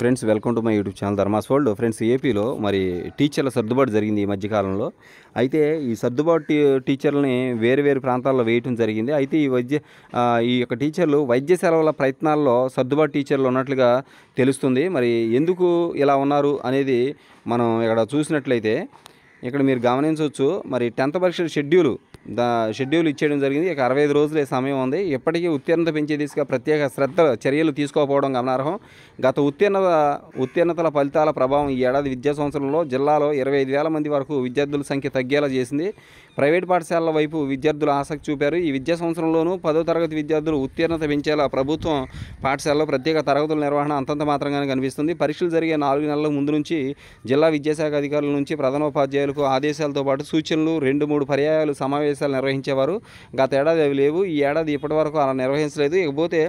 friends welcome to my YouTube channel Dharmas world friends ఏపీలో మరి టీచర్ల సర్దుబాటు జరిగింది ఈ మధ్యకాలంలో అయితే ఈ సర్దుబాటు టీచర్లని వేరు వేరు ప్రాంతాల్లో వేయటం జరిగింది అయితే ఈ వైద్య ఈ యొక్క టీచర్లు వైద్య సెలవుల ప్రయత్నాల్లో సర్దుబాటు టీచర్లు ఉన్నట్లుగా తెలుస్తుంది మరి ఎందుకు ఇలా ఉన్నారు అనేది మనం ఇక్కడ చూసినట్లయితే ఇక్కడ మీరు గమనించవచ్చు మరి టెన్త్ పరీక్షల షెడ్యూలు దా షెడ్యూల్ ఇచ్చేయడం జరిగింది ఇక అరవై ఐదు రోజులే సమయం ఉంది ఇప్పటికీ ఉత్తీర్ణత పెంచే దిశగా ప్రత్యేక శ్రద్ధ చర్యలు తీసుకోకపోవడం గమనార్హం గత ఉత్తీర్ణత ఉత్తీర్ణతల ఫలితాల ప్రభావం ఈ ఏడాది విద్యా సంవత్సరంలో జిల్లాలో ఇరవై ఐదు వేల మంది వరకు విద్యార్థుల సంఖ్య తగ్గేలా చేసింది ప్రైవేట్ పాఠశాలల వైపు విద్యార్థులు ఆసక్తి చూపారు ఈ విద్యా సంవత్సరంలోనూ పదో తరగతి విద్యార్థులు ఉత్తీర్ణత పెంచేలా ప్రభుత్వం పాఠశాలలో ప్రత్యేక తరగతుల నిర్వహణ అంతంత మాత్రంగానే కనిపిస్తుంది పరీక్షలు జరిగే నాలుగు నెలల ముందు నుంచి జిల్లా విద్యాశాఖ అధికారుల నుంచి ప్రధానోపాధ్యాయులకు ఆదేశాలతో పాటు సూచనలు రెండు మూడు పర్యాయాలు సమావేశం సమావేశాలు నిర్వహించేవారు గత ఏడాది అవి లేవు ఈ ఏడాది ఇప్పటి వరకు అలా నిర్వహించలేదు ఇకపోతే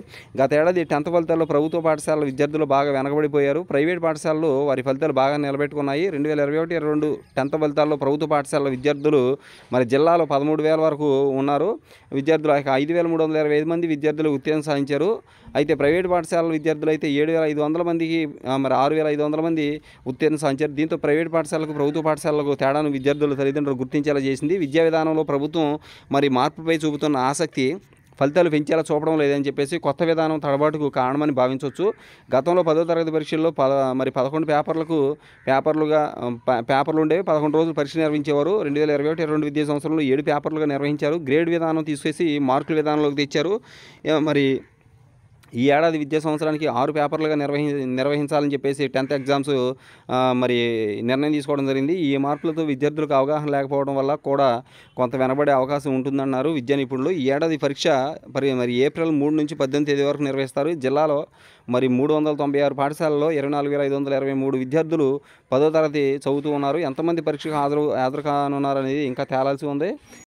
గత ఏడాది టెన్త్ ఫలితాల్లో ప్రభుత్వ పాఠశాలల విద్యార్థులు బాగా వెనకబడిపోయారు ప్రైవేట్ పాఠశాలలు వారి ఫలితాలు బాగా నిలబెట్టుకున్నాయి రెండు వేల ఇరవై ఒకటి ఇరవై రెండు టెన్త్ ఫలితాల్లో ప్రభుత్వ పాఠశాలల విద్యార్థులు మరి జిల్లాలో పదమూడు వేల వరకు ఉన్నారు విద్యార్థులు ఐదు వేల మూడు వందల ఇరవై ఐదు మంది విద్యార్థులు ఉత్తీర్ణ సాధించారు అయితే ప్రైవేట్ పాఠశాలల విద్యార్థులు అయితే ఏడు వేల ఐదు వందల మందికి మరి ఆరు వేల ఐదు వందల మంది ఉత్తీర్ణ సాధించారు దీంతో ప్రైవేట్ పాఠశాలకు ప్రభుత్వ పాఠశాలకు తేడాను విద్యార్థులు తల్లిదండ్రులు గుర్తించేలా చేసింది విద్యా విధానంలో ప్రభుత్వం ప్రభుత్వం మరి మార్పుపై చూపుతున్న ఆసక్తి ఫలితాలు పెంచేలా చూపడం లేదని చెప్పేసి కొత్త విధానం తడబాటుకు కారణమని భావించవచ్చు గతంలో పదో తరగతి పరీక్షల్లో పద మరి పదకొండు పేపర్లకు పేపర్లుగా పేపర్లు ఉండేవి పదకొండు రోజులు పరీక్ష నిర్వహించేవారు రెండు వేల ఇరవై ఒకటి ఇరవై రెండు విద్యా సంవత్సరంలో ఏడు పేపర్లుగా నిర్వహించారు గ్రేడ్ విధానం తీసేసి మార్కుల విధానంలోకి తెచ్చారు మరి ఈ ఏడాది విద్యా సంవత్సరానికి ఆరు పేపర్లుగా నిర్వహి నిర్వహించాలని చెప్పేసి టెన్త్ ఎగ్జామ్స్ మరి నిర్ణయం తీసుకోవడం జరిగింది ఈ మార్పులతో విద్యార్థులకు అవగాహన లేకపోవడం వల్ల కూడా కొంత వెనబడే అవకాశం ఉంటుందన్నారు విద్యా నిపుణులు ఈ ఏడాది పరీక్ష మరి మరి ఏప్రిల్ మూడు నుంచి పద్దెనిమిది తేదీ వరకు నిర్వహిస్తారు జిల్లాలో మరి మూడు వందల తొంభై ఆరు పాఠశాలలో ఇరవై నాలుగు వేల ఐదు వందల ఇరవై మూడు విద్యార్థులు పదో తరగతి చదువుతూ ఉన్నారు ఎంతమంది పరీక్షకు హాజరు హాజరు కానున్నారనేది ఇంకా తేలాల్సి ఉంది